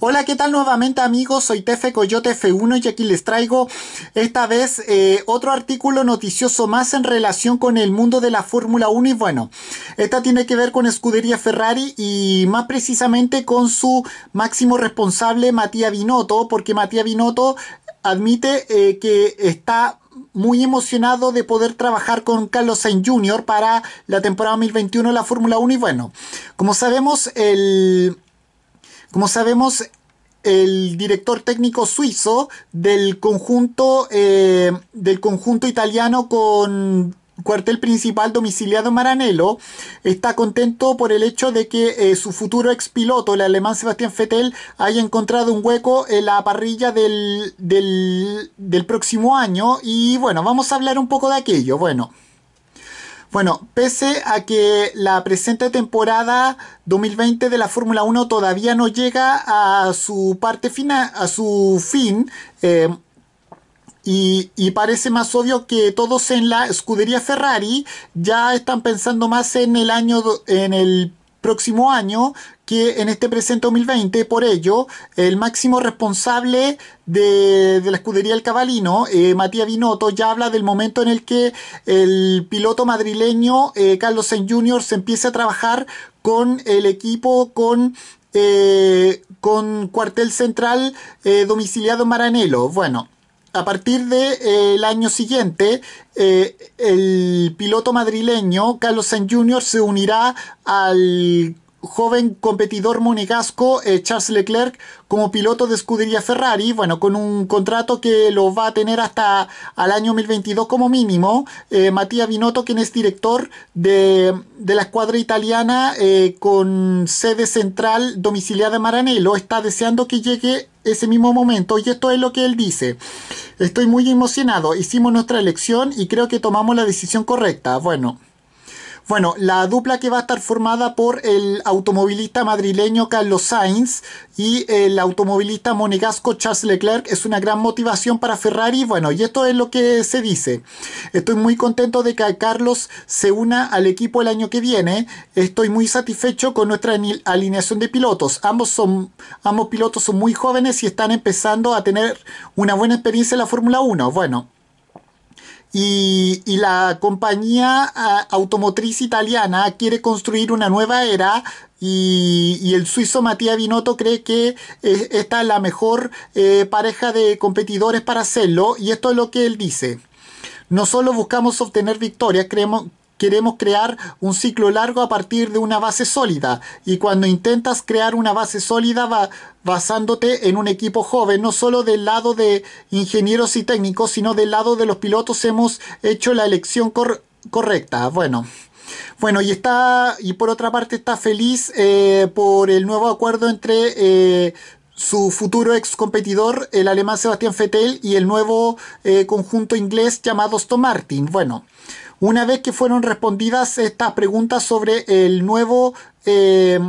Hola, ¿qué tal nuevamente amigos? Soy Tefe Coyote F1 y aquí les traigo esta vez eh, otro artículo noticioso más en relación con el mundo de la Fórmula 1 y bueno, esta tiene que ver con Escudería Ferrari y más precisamente con su máximo responsable Matías Binotto, porque Matías Binotto admite eh, que está muy emocionado de poder trabajar con Carlos Sainz Jr. para la temporada 2021 de la Fórmula 1 y bueno, como sabemos el como sabemos, el director técnico suizo del conjunto, eh, del conjunto italiano con cuartel principal domiciliado Maranello, está contento por el hecho de que eh, su futuro expiloto, el alemán Sebastián Fettel, haya encontrado un hueco en la parrilla del, del, del próximo año. Y bueno, vamos a hablar un poco de aquello. Bueno. Bueno, pese a que la presente temporada 2020 de la Fórmula 1 todavía no llega a su parte final, a su fin, eh, y, y, parece más obvio que todos en la escudería Ferrari ya están pensando más en el año, en el próximo año que en este presente 2020. Por ello, el máximo responsable de, la escudería El Cabalino, eh, Matías Binotto, ya habla del momento en el que el piloto madrileño eh, Carlos Sainz Jr. se empiece a trabajar con el equipo, con eh, con cuartel central domiciliado en Maranelo. Bueno, a partir del eh, año siguiente, eh, el piloto madrileño Carlos Sainz Jr. se unirá al joven competidor monegasco eh, Charles Leclerc como piloto de escudería Ferrari, bueno, con un contrato que lo va a tener hasta al año 2022 como mínimo. Eh, Matías Binotto, quien es director de, la escuadra italiana eh, con sede central domiciliada en Maranello, está deseando que llegue ese mismo momento y esto es lo que él dice. Estoy muy emocionado, hicimos nuestra elección y creo que tomamos la decisión correcta. Bueno. Bueno, la dupla que va a estar formada por el automovilista madrileño Carlos Sainz y el automovilista monegasco Charles Leclerc es una gran motivación para Ferrari. Bueno, y esto es lo que se dice. Estoy muy contento de que Carlos se una al equipo el año que viene. Estoy muy satisfecho con nuestra alineación de pilotos. Ambos, son, ambos pilotos son muy jóvenes y están empezando a tener una buena experiencia en la Fórmula 1. Bueno. Y, la compañía ah, automotriz italiana quiere construir una nueva era y, el suizo Matías Binotto cree que eh, esta es la mejor eh, pareja de competidores para hacerlo y esto es lo que él dice. No solo buscamos obtener victorias, creemos, queremos crear un ciclo largo a partir de una base sólida. Y cuando intentas crear una base sólida basándote en un equipo joven, no solo del lado de ingenieros y técnicos, sino del lado de los pilotos hemos hecho la elección correcta. Bueno. Bueno, y está, y por otra parte está feliz eh, por el nuevo acuerdo entre eh, su futuro ex competidor, el alemán Sebastián Fettel, y el nuevo eh, conjunto inglés llamado Aston Martin. Bueno, una vez que fueron respondidas estas preguntas sobre el nuevo eh,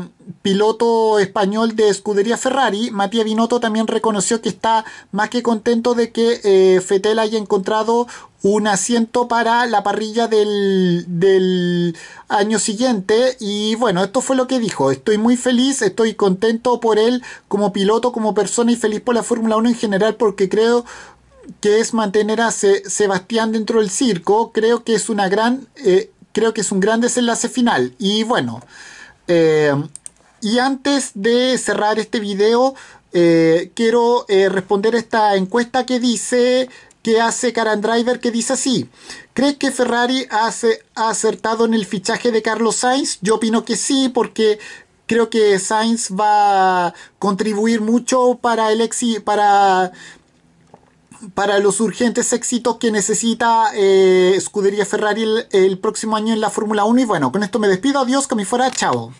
piloto español de escudería Ferrari, Matías Binotto también reconoció que está más que contento de que eh, Fetel haya encontrado un asiento para la parrilla del, del año siguiente y bueno, esto fue lo que dijo, estoy muy feliz, estoy contento por él como piloto, como persona y feliz por la Fórmula 1 en general porque creo que es mantener a Sebastián dentro del circo, creo que es una gran, eh, creo que es un gran desenlace final. Y bueno, eh, y antes de cerrar este video, eh, quiero responder esta encuesta que dice que hace Karan Driver que dice así. ¿Crees que Ferrari ha acertado en el fichaje de Carlos Sainz? Yo opino que sí, porque creo que Sainz va a contribuir mucho para el, éxito, para para los urgentes éxitos que necesita eh, Scuderia Ferrari el, próximo año en la Fórmula 1. Y bueno, con esto me despido. Adiós, que me fuera. Chao.